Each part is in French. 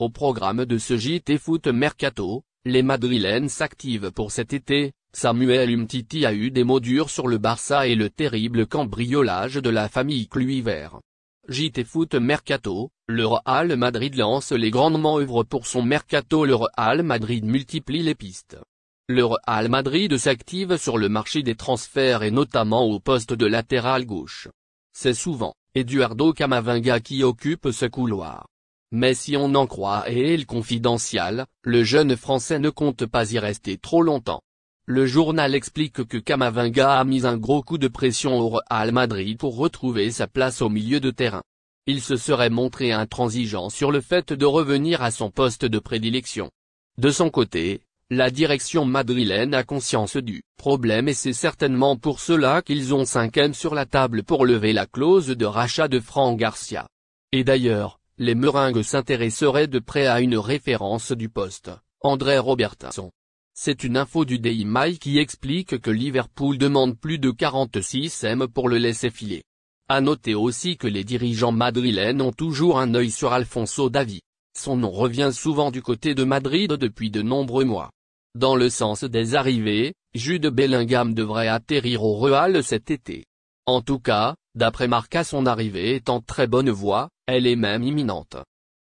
Au programme de ce JT Foot Mercato, les Madrilènes s'activent pour cet été, Samuel Umtiti a eu des mots durs sur le Barça et le terrible cambriolage de la famille Cluiver. JT Foot Mercato, le Real Madrid lance les grandes manœuvres pour son mercato Le Real Madrid multiplie les pistes. Le Real Madrid s'active sur le marché des transferts et notamment au poste de latéral gauche. C'est souvent, Eduardo Camavinga qui occupe ce couloir. Mais si on en croit et le confidentiel, le jeune français ne compte pas y rester trop longtemps. Le journal explique que Camavinga a mis un gros coup de pression au Real Madrid pour retrouver sa place au milieu de terrain. Il se serait montré intransigeant sur le fait de revenir à son poste de prédilection. De son côté, la direction madrilène a conscience du problème et c'est certainement pour cela qu'ils ont cinquième sur la table pour lever la clause de rachat de Franck Garcia. Et d'ailleurs, les Meringues s'intéresseraient de près à une référence du poste, André Robertson. C'est une info du Daily qui explique que Liverpool demande plus de 46 M pour le laisser filer. À noter aussi que les dirigeants madrilènes ont toujours un œil sur Alfonso Davi. Son nom revient souvent du côté de Madrid depuis de nombreux mois. Dans le sens des arrivées, Jude Bellingham devrait atterrir au Real cet été. En tout cas, d'après Marca son arrivée est en très bonne voie, elle est même imminente.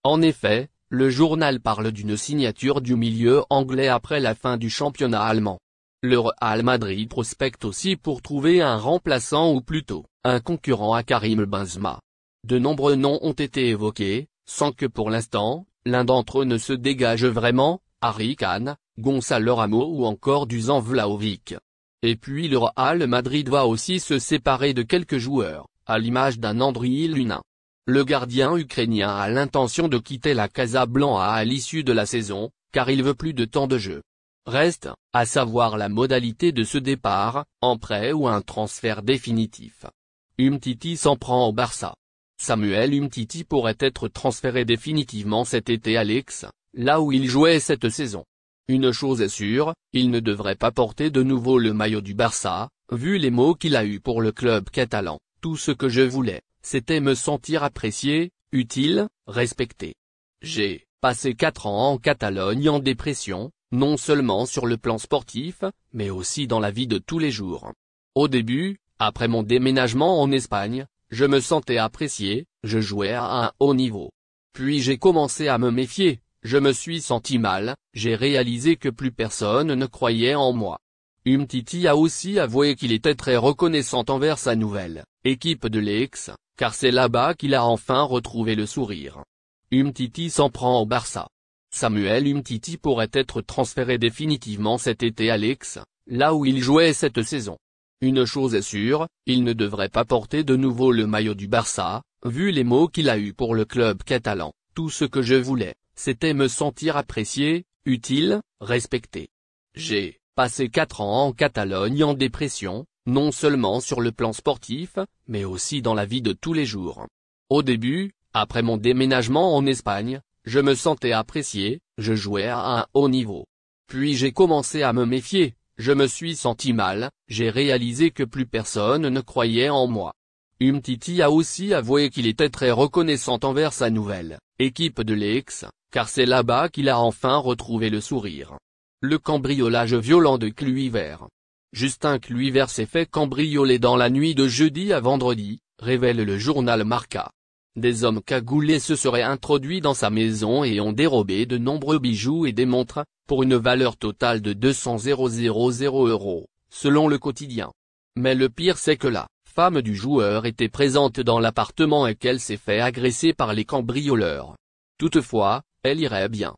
En effet, le journal parle d'une signature du milieu anglais après la fin du championnat allemand. Le Real Madrid prospecte aussi pour trouver un remplaçant ou plutôt, un concurrent à Karim Benzema. De nombreux noms ont été évoqués, sans que pour l'instant, l'un d'entre eux ne se dégage vraiment, Harry Kane, Gonzalo Ramos ou encore Dusan Vlahovic. Et puis le Real Madrid va aussi se séparer de quelques joueurs, à l'image d'un Andriy Lunin. Le gardien ukrainien a l'intention de quitter la Casa Blanca à l'issue de la saison, car il veut plus de temps de jeu. Reste, à savoir la modalité de ce départ, en prêt ou un transfert définitif. Umtiti s'en prend au Barça. Samuel Umtiti pourrait être transféré définitivement cet été à l'Ex, là où il jouait cette saison. Une chose est sûre, il ne devrait pas porter de nouveau le maillot du Barça, vu les mots qu'il a eus pour le club catalan, tout ce que je voulais c'était me sentir apprécié, utile, respecté. J'ai passé quatre ans en Catalogne en dépression, non seulement sur le plan sportif, mais aussi dans la vie de tous les jours. Au début, après mon déménagement en Espagne, je me sentais apprécié, je jouais à un haut niveau. Puis j'ai commencé à me méfier, je me suis senti mal, j'ai réalisé que plus personne ne croyait en moi. Umtiti a aussi avoué qu'il était très reconnaissant envers sa nouvelle équipe de l'ex car c'est là-bas qu'il a enfin retrouvé le sourire. Umtiti s'en prend au Barça. Samuel Umtiti pourrait être transféré définitivement cet été à l'Ex, là où il jouait cette saison. Une chose est sûre, il ne devrait pas porter de nouveau le maillot du Barça, vu les mots qu'il a eus pour le club catalan. Tout ce que je voulais, c'était me sentir apprécié, utile, respecté. J'ai passé quatre ans en Catalogne en dépression, non seulement sur le plan sportif, mais aussi dans la vie de tous les jours. Au début, après mon déménagement en Espagne, je me sentais apprécié, je jouais à un haut niveau. Puis j'ai commencé à me méfier, je me suis senti mal, j'ai réalisé que plus personne ne croyait en moi. Umtiti a aussi avoué qu'il était très reconnaissant envers sa nouvelle équipe de l'Ex, car c'est là-bas qu'il a enfin retrouvé le sourire. Le cambriolage violent de Cluivert, Justin Cluiver s'est fait cambrioler dans la nuit de jeudi à vendredi, révèle le journal Marca. Des hommes cagoulés se seraient introduits dans sa maison et ont dérobé de nombreux bijoux et des montres, pour une valeur totale de 200 000 euros, selon le quotidien. Mais le pire c'est que la femme du joueur était présente dans l'appartement et qu'elle s'est fait agresser par les cambrioleurs. Toutefois, elle irait bien.